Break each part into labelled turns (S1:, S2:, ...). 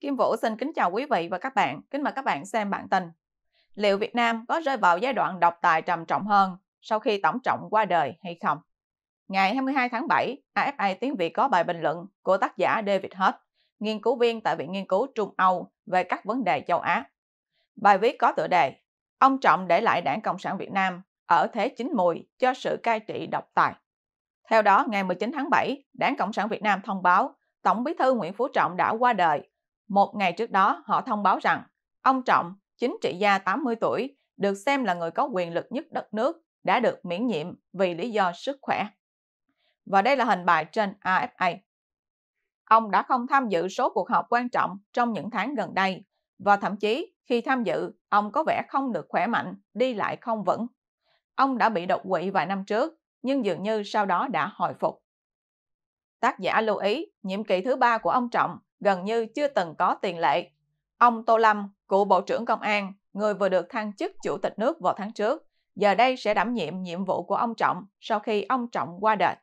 S1: Kim Vũ xin kính chào quý vị và các bạn. Kính mời các bạn xem bản tin. Liệu Việt Nam có rơi vào giai đoạn độc tài trầm trọng hơn sau khi Tổng trọng qua đời hay không? Ngày 22 tháng 7, AFA Tiếng Việt có bài bình luận của tác giả David Hurt, nghiên cứu viên tại Viện Nghiên cứu Trung Âu về các vấn đề châu Á. Bài viết có tựa đề Ông Trọng để lại đảng Cộng sản Việt Nam ở thế chính mùi cho sự cai trị độc tài. Theo đó, ngày 19 tháng 7, Đảng Cộng sản Việt Nam thông báo Tổng bí thư Nguyễn Phú Trọng đã qua đời một ngày trước đó, họ thông báo rằng ông Trọng, chính trị gia 80 tuổi, được xem là người có quyền lực nhất đất nước, đã được miễn nhiệm vì lý do sức khỏe. Và đây là hình bài trên AFA. Ông đã không tham dự số cuộc họp quan trọng trong những tháng gần đây, và thậm chí khi tham dự, ông có vẻ không được khỏe mạnh, đi lại không vững. Ông đã bị đột quỵ vài năm trước, nhưng dường như sau đó đã hồi phục. Tác giả lưu ý, nhiệm kỳ thứ ba của ông Trọng gần như chưa từng có tiền lệ. Ông Tô Lâm, cựu Bộ trưởng Công an, người vừa được thăng chức Chủ tịch nước vào tháng trước, giờ đây sẽ đảm nhiệm nhiệm vụ của ông Trọng sau khi ông Trọng qua đời.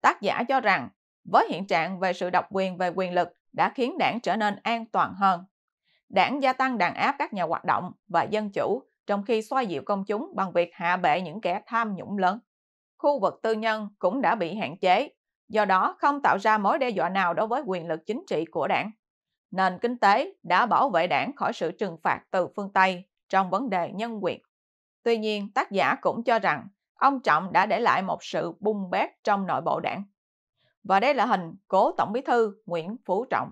S1: Tác giả cho rằng, với hiện trạng về sự độc quyền về quyền lực đã khiến đảng trở nên an toàn hơn. Đảng gia tăng đàn áp các nhà hoạt động và dân chủ trong khi xoa dịu công chúng bằng việc hạ bệ những kẻ tham nhũng lớn. Khu vực tư nhân cũng đã bị hạn chế do đó không tạo ra mối đe dọa nào đối với quyền lực chính trị của đảng. Nền kinh tế đã bảo vệ đảng khỏi sự trừng phạt từ phương Tây trong vấn đề nhân quyền. Tuy nhiên, tác giả cũng cho rằng ông Trọng đã để lại một sự bung bét trong nội bộ đảng. Và đây là hình cố Tổng bí thư Nguyễn Phú Trọng.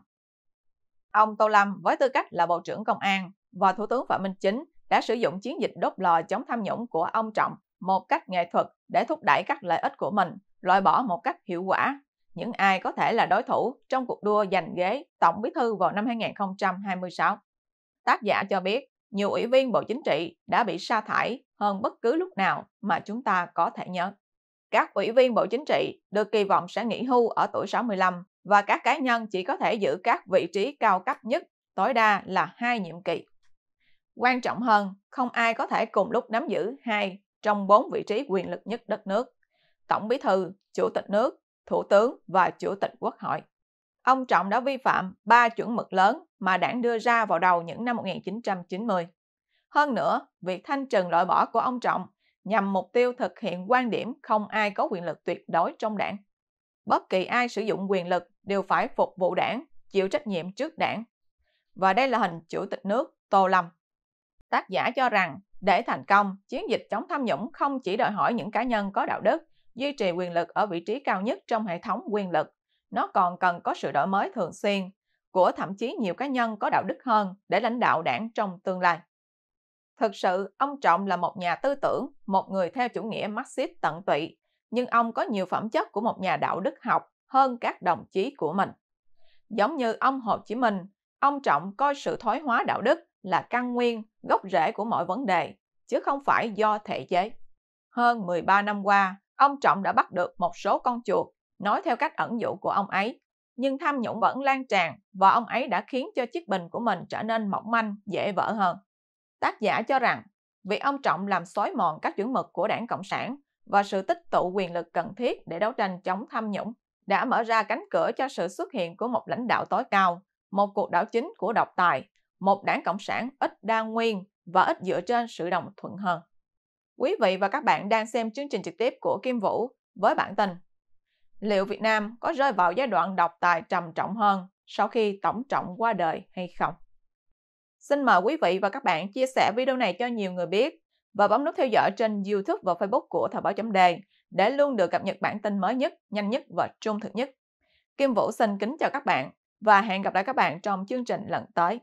S1: Ông Tô Lâm với tư cách là Bộ trưởng Công an và Thủ tướng Phạm Minh Chính đã sử dụng chiến dịch đốt lò chống tham nhũng của ông Trọng một cách nghệ thuật để thúc đẩy các lợi ích của mình loại bỏ một cách hiệu quả những ai có thể là đối thủ trong cuộc đua giành ghế Tổng Bí thư vào năm 2026. Tác giả cho biết, nhiều ủy viên Bộ Chính trị đã bị sa thải hơn bất cứ lúc nào mà chúng ta có thể nhớ. Các ủy viên Bộ Chính trị được kỳ vọng sẽ nghỉ hưu ở tuổi 65 và các cá nhân chỉ có thể giữ các vị trí cao cấp nhất, tối đa là hai nhiệm kỳ. Quan trọng hơn, không ai có thể cùng lúc nắm giữ hai trong bốn vị trí quyền lực nhất đất nước. Tổng Bí thư, Chủ tịch nước, Thủ tướng và Chủ tịch Quốc hội. Ông Trọng đã vi phạm ba chuẩn mực lớn mà đảng đưa ra vào đầu những năm 1990. Hơn nữa, việc thanh trừng loại bỏ của ông Trọng nhằm mục tiêu thực hiện quan điểm không ai có quyền lực tuyệt đối trong đảng. Bất kỳ ai sử dụng quyền lực đều phải phục vụ đảng, chịu trách nhiệm trước đảng. Và đây là hình chủ tịch nước Tô Lâm. Tác giả cho rằng để thành công, chiến dịch chống tham nhũng không chỉ đòi hỏi những cá nhân có đạo đức duy trì quyền lực ở vị trí cao nhất trong hệ thống quyền lực. Nó còn cần có sự đổi mới thường xuyên của thậm chí nhiều cá nhân có đạo đức hơn để lãnh đạo đảng trong tương lai. Thực sự, ông Trọng là một nhà tư tưởng, một người theo chủ nghĩa Marxist tận tụy, nhưng ông có nhiều phẩm chất của một nhà đạo đức học hơn các đồng chí của mình. Giống như ông Hồ Chí Minh, ông Trọng coi sự thoái hóa đạo đức là căn nguyên, gốc rễ của mọi vấn đề, chứ không phải do thể chế. Hơn 13 năm qua, ông Trọng đã bắt được một số con chuột, nói theo cách ẩn dụ của ông ấy. Nhưng tham nhũng vẫn lan tràn và ông ấy đã khiến cho chiếc bình của mình trở nên mỏng manh, dễ vỡ hơn. Tác giả cho rằng, việc ông Trọng làm xói mòn các chuẩn mực của đảng Cộng sản và sự tích tụ quyền lực cần thiết để đấu tranh chống tham nhũng đã mở ra cánh cửa cho sự xuất hiện của một lãnh đạo tối cao, một cuộc đảo chính của độc tài, một đảng Cộng sản ít đa nguyên và ít dựa trên sự đồng thuận hơn. Quý vị và các bạn đang xem chương trình trực tiếp của Kim Vũ với bản tin Liệu Việt Nam có rơi vào giai đoạn độc tài trầm trọng hơn sau khi Tổng trọng qua đời hay không? Xin mời quý vị và các bạn chia sẻ video này cho nhiều người biết và bấm nút theo dõi trên YouTube và Facebook của Thời báo chấm đề để luôn được cập nhật bản tin mới nhất, nhanh nhất và trung thực nhất. Kim Vũ xin kính chào các bạn và hẹn gặp lại các bạn trong chương trình lần tới.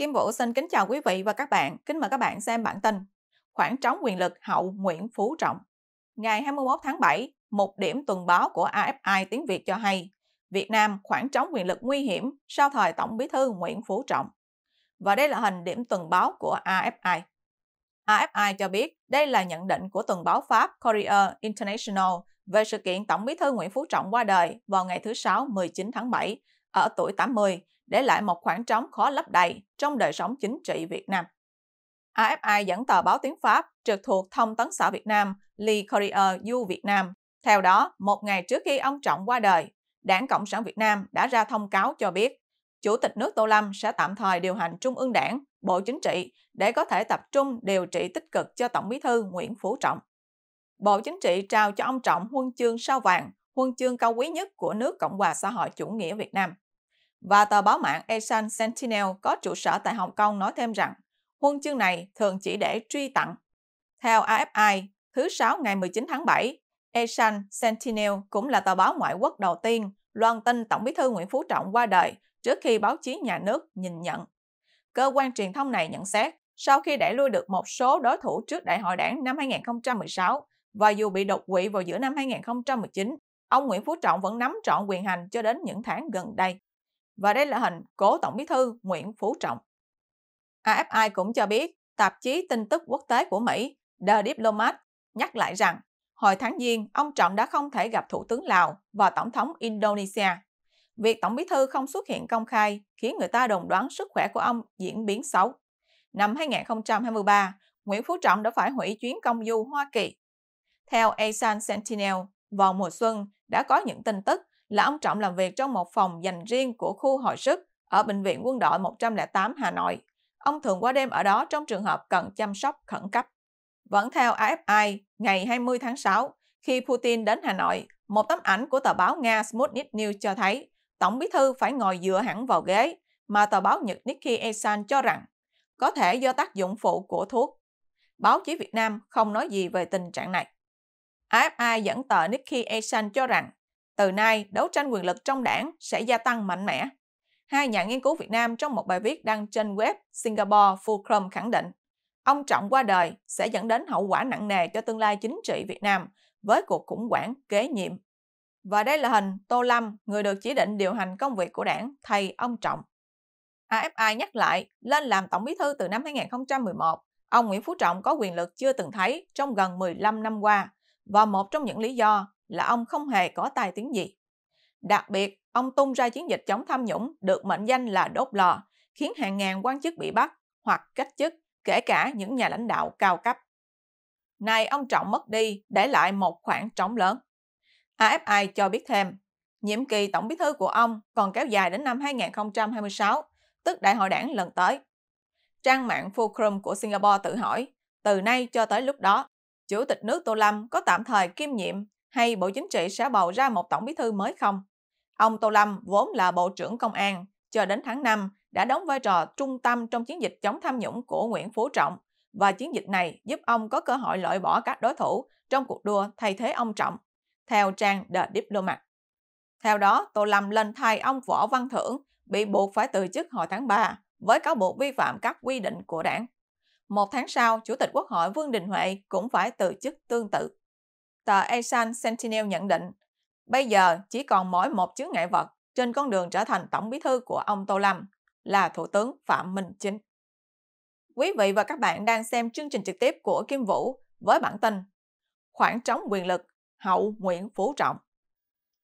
S1: Kim Vũ xin kính chào quý vị và các bạn. Kính mời các bạn xem bản tin Khoảng trống quyền lực hậu Nguyễn Phú Trọng. Ngày 21 tháng 7, một điểm tuần báo của AFI tiếng Việt cho hay Việt Nam khoảng trống quyền lực nguy hiểm sau thời Tổng bí thư Nguyễn Phú Trọng. Và đây là hình điểm tuần báo của AFI. AFI cho biết đây là nhận định của tuần báo Pháp Courier International về sự kiện Tổng bí thư Nguyễn Phú Trọng qua đời vào ngày thứ Sáu 19 tháng 7 ở tuổi 80 để lại một khoảng trống khó lấp đầy trong đời sống chính trị Việt Nam. AFI dẫn tờ báo tiếng Pháp trực thuộc Thông tấn xã Việt Nam Le Courrier du Việt Nam. Theo đó, một ngày trước khi ông Trọng qua đời, Đảng Cộng sản Việt Nam đã ra thông cáo cho biết Chủ tịch nước Tô Lâm sẽ tạm thời điều hành Trung ương Đảng, Bộ Chính trị để có thể tập trung điều trị tích cực cho Tổng bí thư Nguyễn Phú Trọng. Bộ Chính trị trao cho ông Trọng huân chương sao vàng, huân chương cao quý nhất của nước Cộng hòa xã hội chủ nghĩa Việt Nam. Và tờ báo mạng Asian Sentinel có trụ sở tại Hồng Kông nói thêm rằng huân chương này thường chỉ để truy tặng. Theo AFI, thứ Sáu ngày 19 tháng 7, Asian Sentinel cũng là tờ báo ngoại quốc đầu tiên loan tin Tổng bí thư Nguyễn Phú Trọng qua đời trước khi báo chí nhà nước nhìn nhận. Cơ quan truyền thông này nhận xét, sau khi đẩy lui được một số đối thủ trước đại hội đảng năm 2016 và dù bị đột quỵ vào giữa năm 2019, ông Nguyễn Phú Trọng vẫn nắm trọn quyền hành cho đến những tháng gần đây và đây là hình cố Tổng Bí thư Nguyễn Phú Trọng. AFI cũng cho biết tạp chí tin tức quốc tế của Mỹ The Diplomat nhắc lại rằng hồi tháng Giêng ông Trọng đã không thể gặp Thủ tướng Lào và Tổng thống Indonesia. Việc Tổng Bí thư không xuất hiện công khai khiến người ta đồng đoán sức khỏe của ông diễn biến xấu. Năm 2023, Nguyễn Phú Trọng đã phải hủy chuyến công du Hoa Kỳ. Theo asian Sentinel, vào mùa xuân đã có những tin tức là ông Trọng làm việc trong một phòng dành riêng của khu hồi sức ở Bệnh viện Quân đội 108 Hà Nội. Ông thường qua đêm ở đó trong trường hợp cần chăm sóc khẩn cấp. Vẫn theo AFI, ngày 20 tháng 6, khi Putin đến Hà Nội, một tấm ảnh của tờ báo Nga Sputnik News cho thấy Tổng bí thư phải ngồi dựa hẳn vào ghế mà tờ báo Nhật Nikkei Asan cho rằng có thể do tác dụng phụ của thuốc. Báo chí Việt Nam không nói gì về tình trạng này. AFI dẫn tờ Nikkei Asian cho rằng từ nay, đấu tranh quyền lực trong đảng sẽ gia tăng mạnh mẽ. Hai nhà nghiên cứu Việt Nam trong một bài viết đăng trên web Singapore Fulcrum khẳng định, ông Trọng qua đời sẽ dẫn đến hậu quả nặng nề cho tương lai chính trị Việt Nam với cuộc khủng hoảng kế nhiệm. Và đây là hình Tô Lâm, người được chỉ định điều hành công việc của đảng, thay ông Trọng. AFI nhắc lại, lên làm tổng bí thư từ năm 2011, ông Nguyễn Phú Trọng có quyền lực chưa từng thấy trong gần 15 năm qua, và một trong những lý do là ông không hề có tài tiếng gì. Đặc biệt, ông tung ra chiến dịch chống tham nhũng được mệnh danh là đốt lò, khiến hàng ngàn quan chức bị bắt hoặc cách chức, kể cả những nhà lãnh đạo cao cấp. Này ông Trọng mất đi, để lại một khoảng trống lớn. AFI cho biết thêm, nhiệm kỳ tổng bí thư của ông còn kéo dài đến năm 2026, tức đại hội đảng lần tới. Trang mạng Fulcrum của Singapore tự hỏi, từ nay cho tới lúc đó, Chủ tịch nước Tô Lâm có tạm thời kiêm nhiệm hay Bộ Chính trị sẽ bầu ra một tổng bí thư mới không? Ông Tô Lâm vốn là Bộ trưởng Công an, cho đến tháng 5 đã đóng vai trò trung tâm trong chiến dịch chống tham nhũng của Nguyễn Phú Trọng và chiến dịch này giúp ông có cơ hội loại bỏ các đối thủ trong cuộc đua thay thế ông Trọng, theo trang The Diplomat. Theo đó, Tô Lâm lên thay ông Võ Văn Thưởng bị buộc phải từ chức hồi tháng 3 với cáo buộc vi phạm các quy định của đảng. Một tháng sau, Chủ tịch Quốc hội Vương Đình Huệ cũng phải từ chức tương tự tờ Asian Sentinel nhận định, bây giờ chỉ còn mỗi một chướng ngại vật trên con đường trở thành tổng bí thư của ông Tô Lâm là Thủ tướng Phạm Minh Chính. Quý vị và các bạn đang xem chương trình trực tiếp của Kim Vũ với bản tin Khoảng trống quyền lực hậu Nguyễn Phú Trọng.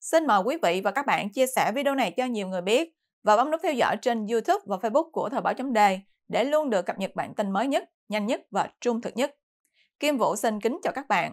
S1: Xin mời quý vị và các bạn chia sẻ video này cho nhiều người biết và bấm nút theo dõi trên YouTube và Facebook của Thời báo chấm đề để luôn được cập nhật bản tin mới nhất, nhanh nhất và trung thực nhất. Kim Vũ xin kính chào các bạn